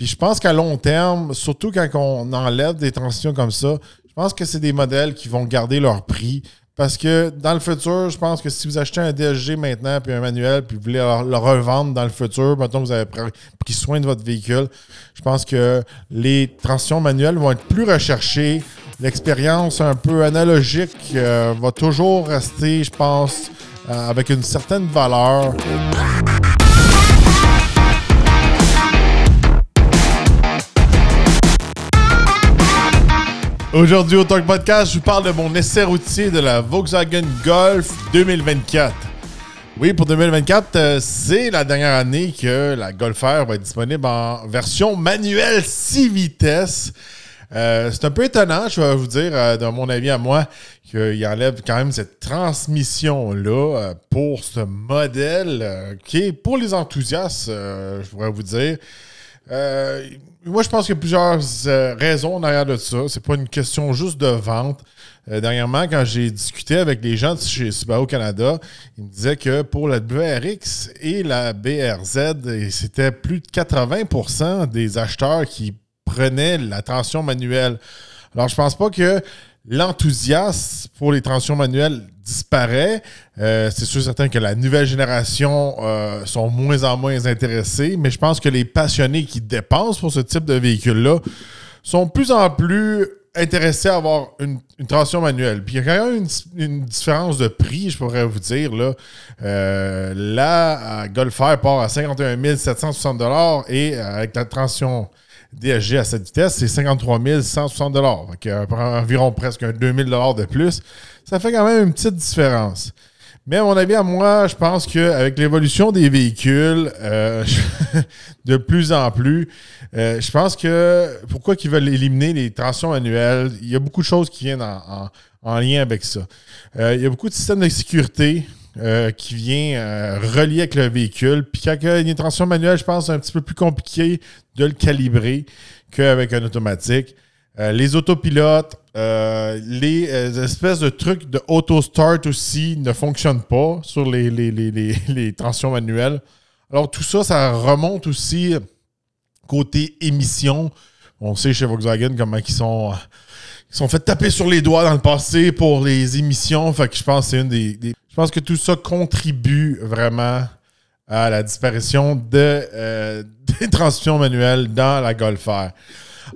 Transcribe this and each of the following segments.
Puis je pense qu'à long terme, surtout quand on enlève des transitions comme ça, je pense que c'est des modèles qui vont garder leur prix. Parce que dans le futur, je pense que si vous achetez un DSG maintenant, puis un manuel, puis vous voulez le revendre dans le futur, maintenant vous avez pris soin de votre véhicule, je pense que les transitions manuelles vont être plus recherchées. L'expérience un peu analogique euh, va toujours rester, je pense, euh, avec une certaine valeur. Aujourd'hui, au Talk Podcast, je vous parle de mon essai routier de la Volkswagen Golf 2024. Oui, pour 2024, euh, c'est la dernière année que la Golf va être disponible en version manuelle 6 vitesses. Euh, c'est un peu étonnant, je vais vous dire, euh, dans mon avis à moi, qu'il enlève quand même cette transmission-là pour ce modèle qui est, pour les enthousiastes, je pourrais vous dire, euh, moi, je pense qu'il y a plusieurs euh, raisons derrière de ça. C'est pas une question juste de vente. Euh, dernièrement, quand j'ai discuté avec les gens de chez Subaru Canada, ils me disaient que pour la BRX et la BRZ, c'était plus de 80 des acheteurs qui prenaient la manuelle. Alors, je pense pas que l'enthousiasme pour les transitions manuelles disparaît. Euh, c'est sûr certain que la nouvelle génération euh, sont moins en moins intéressés, mais je pense que les passionnés qui dépensent pour ce type de véhicule-là sont plus en plus intéressés à avoir une, une transition manuelle. Puis il y a quand même une, différence de prix, je pourrais vous dire. Là, euh, la Golf Air part à 51 760 et euh, avec la transition DSG à cette vitesse, c'est 53 160 euh, environ presque un 2000 de plus. Ça fait quand même une petite différence. Mais à mon avis, à moi, je pense qu'avec l'évolution des véhicules, euh, de plus en plus, euh, je pense que pourquoi qu'ils veulent éliminer les tensions annuelles, il y a beaucoup de choses qui viennent en, lien avec ça. il y a beaucoup de systèmes de sécurité euh, qui vient euh, relier avec le véhicule. Puis quand il y a une transmission manuelle, je pense c'est un petit peu plus compliqué de le calibrer qu'avec un automatique. Euh, les autopilotes, les espèces de trucs de auto-start aussi ne fonctionnent pas sur les, les, les, manuelles. Alors tout ça, ça remonte aussi côté émission. On sait chez Volkswagen comment ils sont, ils sont fait taper sur les doigts dans le passé pour les émissions. Fait que je pense que c'est une des je pense que tout ça contribue vraiment à la disparition euh, des transmissions manuelles dans la golfère.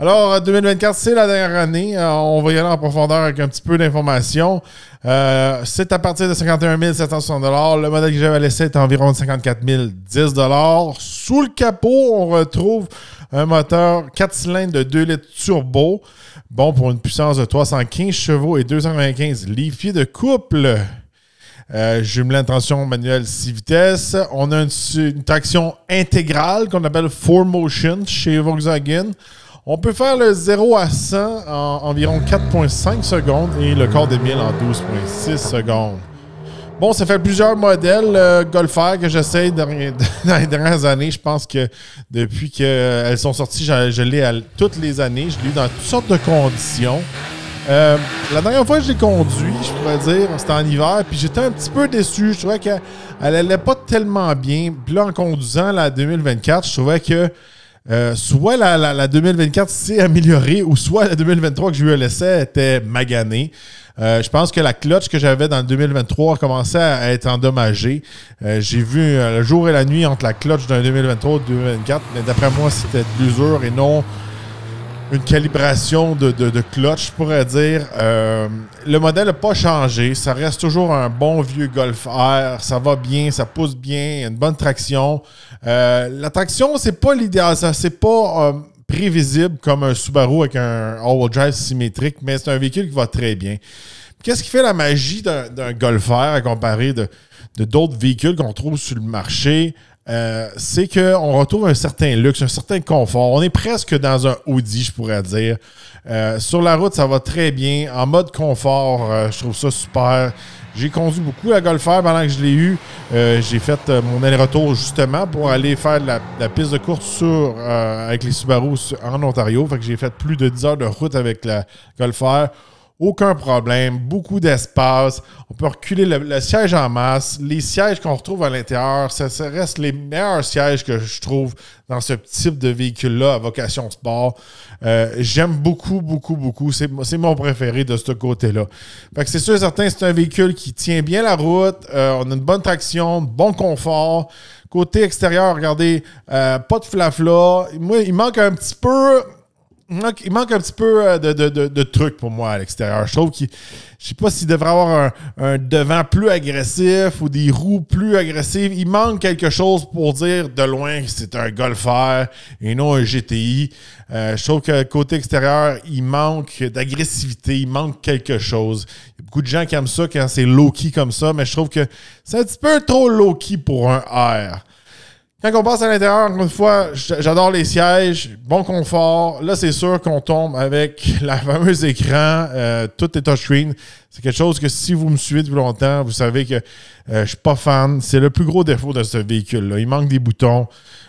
Alors, 2024, euh, c'est la dernière année. Euh, on va y aller en profondeur avec un petit peu d'informations. c'est à partir de 51 760 Le modèle que j'avais laissé est environ 54 010 Sous le capot, on retrouve un moteur 4 cylindres de 2 litres turbo, bon pour une puissance de 315 chevaux et 225 livres de couple. Euh, l'intention l'intention manuel 6 vitesses. On a une, traction intégrale qu'on appelle 4Motion chez Volkswagen. On peut faire le 0 à 100 en environ 4,5 secondes et le quart de 1000 en 12,6 secondes. Bon, ça fait plusieurs modèles euh, Golfers que j'essaye dans, les dernières années. Je pense que depuis qu'elles euh, sont sorties, je, je l'ai toutes les années. Je l'ai eu dans toutes sortes de conditions. Euh, la dernière fois que j'ai conduit, je pourrais dire, c'était en hiver, puis j'étais un petit peu déçu. Je trouvais qu'elle allait pas tellement bien. Puis là, en conduisant la 2024, je trouvais que euh, soit la, 2024 s'est améliorée, ou soit la 2023 que je lui laissais était maganée. Euh, je pense que la clutch que j'avais dans le 2023 a commencé à être endommagée. j'ai vu le jour et la nuit entre la clutch d'un 2023 et 2024, mais d'après moi, c'était de l'usure et non une calibration de, de, clutch, je pourrais dire. Euh, le modèle n'a pas changé. Ça reste toujours un bon vieux Golf R. Ça va bien, ça pousse bien, il y a une bonne traction. Euh, la traction, c'est pas l'idéal. Ça, c'est pas euh, prévisible comme un Subaru avec un all-wheel drive symétrique, mais c'est un véhicule qui va très bien. Qu'est-ce qui fait la magie d'un Golf R à comparer de d'autres véhicules qu'on trouve sur le marché? Euh, c'est qu'on retrouve un certain luxe, un certain confort. On est presque dans un Audi, je pourrais dire. Euh, sur la route, ça va très bien. En mode confort, euh, je trouve ça super. J'ai conduit beaucoup la Golfer pendant que je l'ai eu. j'ai fait mon aller-retour justement pour aller faire la, piste de course sur, avec les Subaru en Ontario. Fait que j'ai fait plus de 10 heures de route avec la Golfer aucun problème, beaucoup d'espace. On peut reculer le, siège en masse. Les sièges qu'on retrouve à l'intérieur, ça, reste les meilleurs sièges que je trouve dans ce type de véhicule-là à vocation sport. Euh, j'aime beaucoup, beaucoup, beaucoup. C'est mon préféré de ce côté-là. Fait que c'est sûr et certain, c'est un véhicule qui tient bien la route. Euh, on a une bonne traction, bon confort. Côté extérieur, regardez, euh, pas de flafla. Moi, il manque un petit peu il manque un petit peu euh, de, de, trucs pour moi à l'extérieur. Je trouve qu'il. Je sais pas s'il devrait avoir un, devant plus agressif ou des roues plus agressives. Il manque quelque chose pour dire de loin que c'est un golfeur et non un GTI. Euh, je trouve que côté extérieur, il manque d'agressivité, il manque quelque chose. Il y a beaucoup de gens qui aiment ça quand c'est low-key comme ça, mais je trouve que c'est un petit peu trop low-key pour un R. Quand on passe à l'intérieur, encore une fois, j'adore les sièges, bon confort. Là, c'est sûr qu'on tombe avec la fameuse écran, euh, tout est touchscreen. C'est quelque chose que si vous me suivez depuis longtemps, vous savez que euh, je suis pas fan. C'est le plus gros défaut de ce véhicule-là. Il manque des boutons.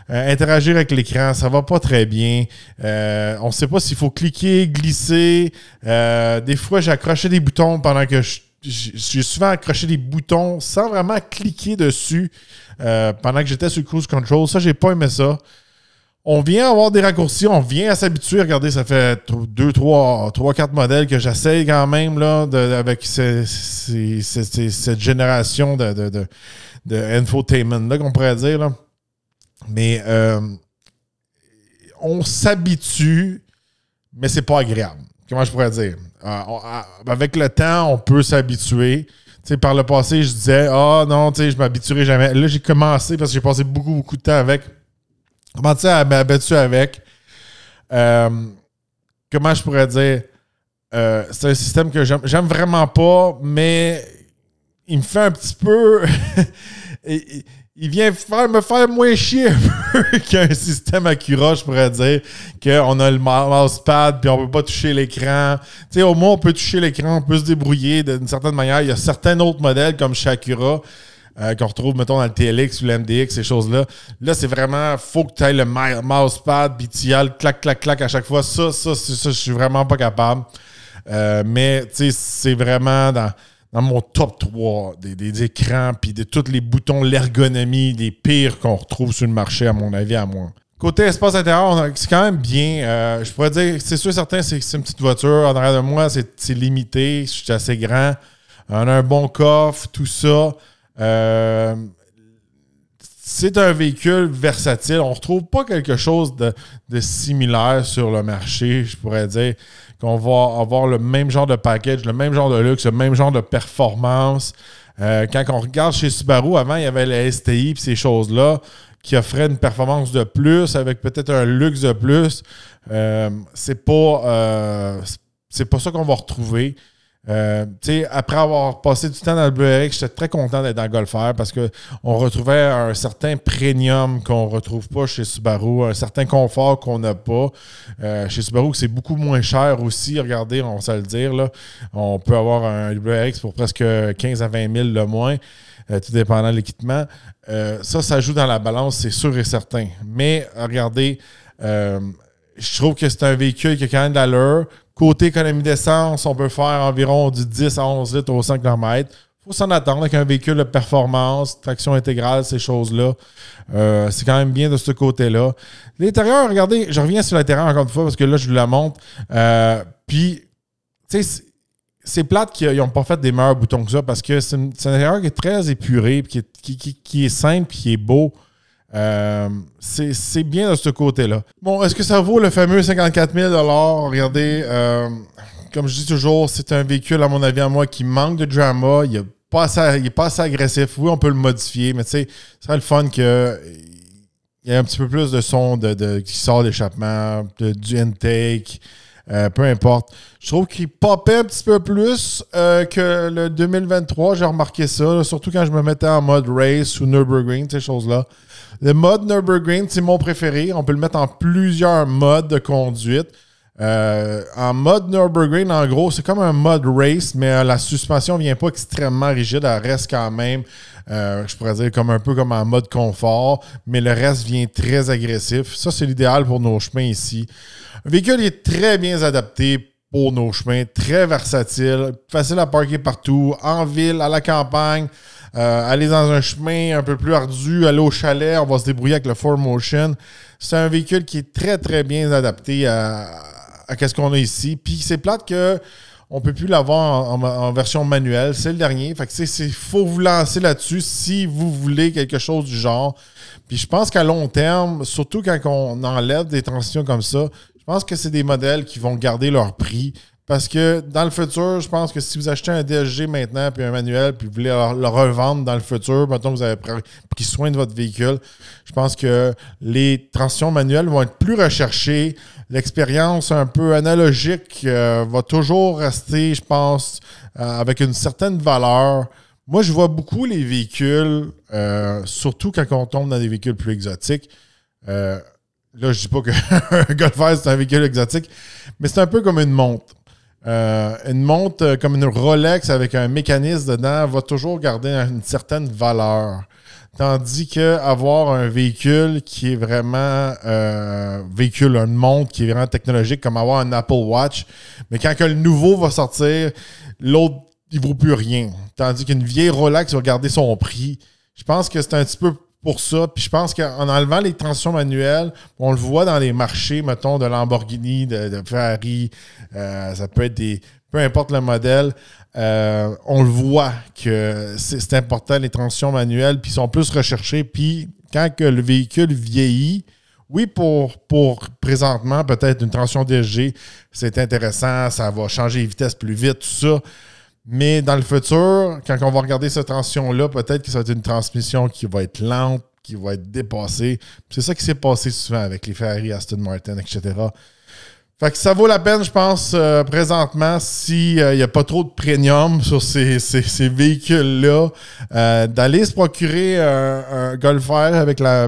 Euh, interagir avec l'écran, ça va pas très bien. Euh, on ne sait pas s'il faut cliquer, glisser. des fois, j'accrochais des boutons pendant que je j'ai souvent accroché des boutons sans vraiment cliquer dessus euh, pendant que j'étais sur cruise control. Ça, j'ai pas aimé ça. On vient avoir des raccourcis, on vient à s'habituer. Regardez, ça fait deux, trois, trois 4 modèles que j'essaye quand même là, avec ces, cette génération de, de, de, de infotainment qu'on pourrait dire. Là. Mais euh, on s'habitue, mais c'est pas agréable comment je pourrais dire? Euh, avec le temps, on peut s'habituer. sais, par le passé, je disais, ah oh, non, tu sais, je m'habituerai jamais. Là, j'ai commencé parce que j'ai passé beaucoup, beaucoup de temps avec. Comment tu à m'habituer avec? Euh, comment je pourrais dire? Euh, c'est un système que j'aime, vraiment pas, mais il me fait un petit peu. il vient me faire moins chier qu'un système Acura, je pourrais dire, qu'on a le mousepad, puis on peut pas toucher l'écran. Tu sais, au moins, on peut toucher l'écran, on peut se débrouiller d'une certaine manière. Il y a certains autres modèles, comme chez euh, qu'on retrouve, mettons, dans le TLX ou le MDX, ces choses-là. Là, c'est vraiment, faut que tu ailles le mousepad, puis tu clac, clac, clac à chaque fois. Ça, ça, ça, ça je suis vraiment pas capable. Euh, mais, tu sais, c'est vraiment dans dans mon top 3 des, écrans, puis de tous les boutons, l'ergonomie, des pires qu'on retrouve sur le marché, à mon avis, à moi. Côté espace intérieur, c'est quand même bien. Euh, je pourrais dire, c'est sûr, certain, c'est une petite voiture. En arrière de moi, c'est limité. Je suis assez grand. On a un bon coffre, tout ça. Euh, c'est un véhicule versatile. On ne retrouve pas quelque chose de, de, similaire sur le marché, je pourrais dire. On va avoir le même genre de package, le même genre de luxe, le même genre de performance. Euh, quand on regarde chez Subaru, avant, il y avait les STI et ces choses-là qui offraient une performance de plus avec peut-être un luxe de plus. Euh, c'est pas, euh, c'est pas ça qu'on va retrouver. Euh, après avoir passé du temps dans le BRX, j'étais très content d'être dans Golfer parce qu'on retrouvait un certain premium qu'on retrouve pas chez Subaru, un certain confort qu'on n'a pas euh, chez Subaru, c'est beaucoup moins cher aussi. Regardez, on va le dire, là, on peut avoir un WRX pour presque 15 à 20 000 le moins. Euh, tout dépendant de l'équipement. Euh, ça, ça joue dans la balance, c'est sûr et certain. Mais regardez, je trouve que c'est un véhicule qui a quand même de l'allure, Côté économie d'essence, on peut faire environ du 10 à 11 litres au 100 km. Il faut s'en attendre avec un véhicule de performance, traction intégrale, ces choses-là. Euh, c'est quand même bien de ce côté-là. L'intérieur, regardez, je reviens sur l'intérieur encore une fois parce que là, je vous la montre. Euh, puis, tu sais, c'est plate qu'ils n'ont pas fait des meilleurs boutons que ça parce que c'est un intérieur qui est très épuré, qui, est, simple, qui est beau. Euh, c'est bien de ce côté-là. Bon, est-ce que ça vaut le fameux 54 000 Regardez, euh, comme je dis toujours, c'est un véhicule, à mon avis, à moi, qui manque de drama. Il n'est pas, assez, pas agressif. Oui, on peut le modifier, mais tu sais, ça le fun que. Il y a un petit peu plus de son de, qui sort d'échappement, du intake, euh, peu importe. Je trouve qu'il popait un petit peu plus euh, que le 2023. J'ai remarqué ça, surtout quand je me mettais en mode race ou Nürburgring, ces choses-là. Le mode Nürburgring, c'est mon préféré. On peut le mettre en plusieurs modes de conduite. Euh, en mode Nürburgring, en gros, c'est comme un mode race, mais la suspension ne vient pas extrêmement rigide. Elle reste quand même euh, je pourrais dire comme un peu comme en mode confort, mais le reste vient très agressif. Ça, c'est l'idéal pour nos chemins ici. Un véhicule est très bien adapté pour nos chemins, très versatile, facile à parquer partout, en ville, à la campagne. Euh, aller dans un chemin un peu plus ardu, aller au chalet, on va se débrouiller avec le 4Motion. C'est un véhicule qui est très, très bien adapté à, à, ce qu'on a ici. Puis c'est plate que on peut plus l'avoir en, version manuelle. C'est le dernier. Fait c'est faut vous lancer là-dessus si vous voulez quelque chose du genre. Puis je pense qu'à long terme, surtout quand on enlève des transitions comme ça, je pense que c'est des modèles qui vont garder leur prix. Parce que dans le futur, je pense que si vous achetez un DSG maintenant, puis un manuel, puis vous voulez le revendre dans le futur, maintenant vous avez pris soin de votre véhicule, je pense que les transitions manuelles vont être plus recherchées. L'expérience un peu analogique euh, va toujours rester, je pense, euh, avec une certaine valeur. Moi, je vois beaucoup les véhicules, euh, surtout quand on tombe dans des véhicules plus exotiques. Là, je dis pas qu'un Godfather, c'est un véhicule exotique, mais c'est un peu comme une montre. Euh, une montre euh, comme une Rolex avec un mécanisme dedans va toujours garder une certaine valeur. Tandis qu'avoir un véhicule qui est vraiment euh, véhicule, un montre qui est vraiment technologique, comme avoir un Apple Watch, mais quand que le nouveau va sortir, l'autre, il ne vaut plus rien. Tandis qu'une vieille Rolex va garder son prix. Je pense que c'est un petit peu pour ça. Puis je pense qu'en enlevant les transitions manuelles, on le voit dans les marchés, mettons, de Lamborghini, de, Ferrari, euh, ça peut être des. peu importe le modèle, euh, on le voit que c'est important, les transitions manuelles, puis sont plus recherchés Puis quand que le véhicule vieillit, oui, pour, pour présentement, peut-être une tension DSG, c'est intéressant, ça va changer les vitesses plus vite, tout ça. Mais dans le futur, quand on va regarder cette transition-là, peut-être que ça va être une transmission qui va être lente, qui va être dépassée. C'est ça qui s'est passé souvent avec les Ferrari, Aston Martin, etc. Fait ça vaut la peine, je pense, euh, présentement, s'il euh, n'y a pas trop de premium sur ces, véhicules-là, euh, d'aller se procurer un, Golf avec la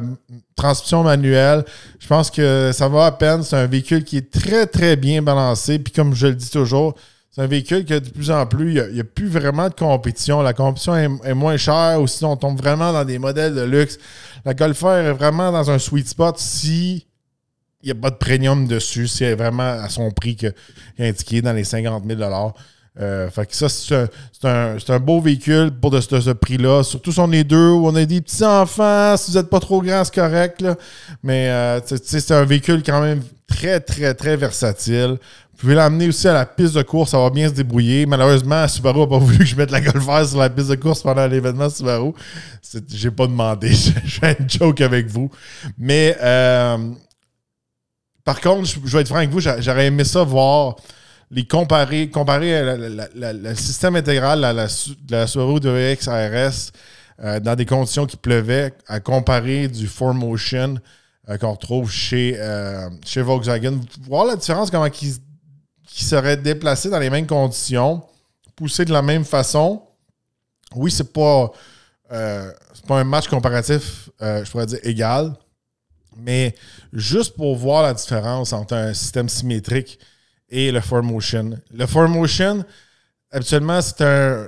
transmission manuelle. Je pense que ça va la peine. C'est un véhicule qui est très, très bien balancé. Puis comme je le dis toujours, c'est un véhicule qui de plus en plus, il n'y a, plus vraiment de compétition. La compétition est, moins chère aussi. on tombe vraiment dans des modèles de luxe. La Golf est vraiment dans un sweet spot si il n'y a pas de premium dessus, si elle est vraiment à son prix que, indiqué dans les 50 000 euh, fait que ça, c'est un, beau véhicule pour de, ce prix-là. Surtout si on est deux ou on a des petits-enfants, si vous n'êtes pas trop grand, c'est correct. Mais euh, c'est un véhicule quand même Très, très, très versatile. Vous pouvez l'amener aussi à la piste de course, ça va bien se débrouiller. Malheureusement, Subaru n'a pas voulu que je mette la golfère sur la piste de course pendant l'événement Subaru. Je n'ai pas demandé, je fais une joke avec vous. Mais euh, par contre, je, vais être franc avec vous, j'aurais aimé ça voir les comparer, comparer le système intégral de la, Subaru de XRS euh, dans des conditions qui pleuvaient, à comparer du 4Motion euh, qu'on retrouve chez, euh, chez Volkswagen. voir la différence, comment ils, seraient déplacés dans les mêmes conditions, poussés de la même façon. Oui, c'est pas, euh, pas un match comparatif, je pourrais dire égal, mais juste pour voir la différence entre un système symétrique et le 4Motion. Le 4Motion, habituellement, c'est un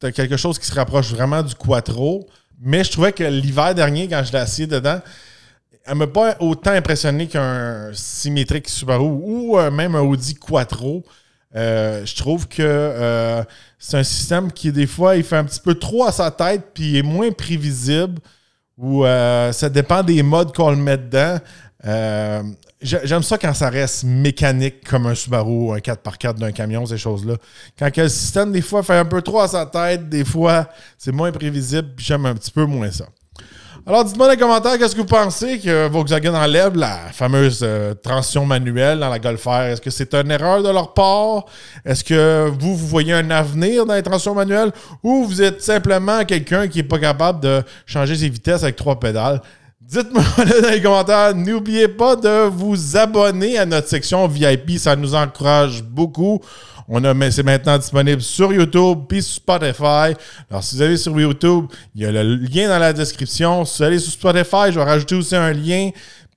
c'est quelque chose qui se rapproche vraiment du Quattro, mais je trouvais que l'hiver dernier, quand je l'ai assis dedans, elle m'a pas autant impressionné qu'un symétrique Subaru ou euh, même un Audi Quattro. Euh, je trouve que euh, c'est un système qui, des fois, il fait un petit peu trop à sa tête, puis il est moins prévisible, ou ça dépend des modes qu'on le met dedans. J'aime ça quand ça reste mécanique comme un Subaru, un 4x4 d'un camion, ces choses-là. Quand le système, des fois, fait un peu trop à sa tête, des fois, c'est moins prévisible, j'aime un petit peu moins ça. Alors, dites-moi dans les commentaires, qu'est-ce que vous pensez que Volkswagen enlève la fameuse euh, transition manuelle dans la Golf R? Est-ce que c'est une erreur de leur part? Est-ce que vous, vous voyez un avenir dans les transitions manuelles? Ou vous êtes simplement quelqu'un qui est pas capable de changer ses vitesses avec trois pédales? Dites-moi dans les commentaires. N'oubliez pas de vous abonner à notre section VIP. Ça nous encourage beaucoup. On a, c'est maintenant disponible sur YouTube et Spotify. Alors, si vous allez sur YouTube, il y a le lien dans la description. Si vous allez sur Spotify, je vais rajouter aussi un lien.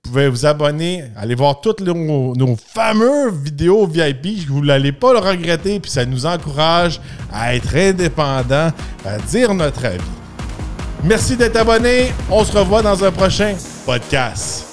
Vous pouvez vous abonner, aller voir toutes nos, fameuses vidéos VIP. Vous n'allez pas le regretter. Puis ça nous encourage à être indépendants, à dire notre avis. Merci d'être abonné. On se revoit dans un prochain podcast.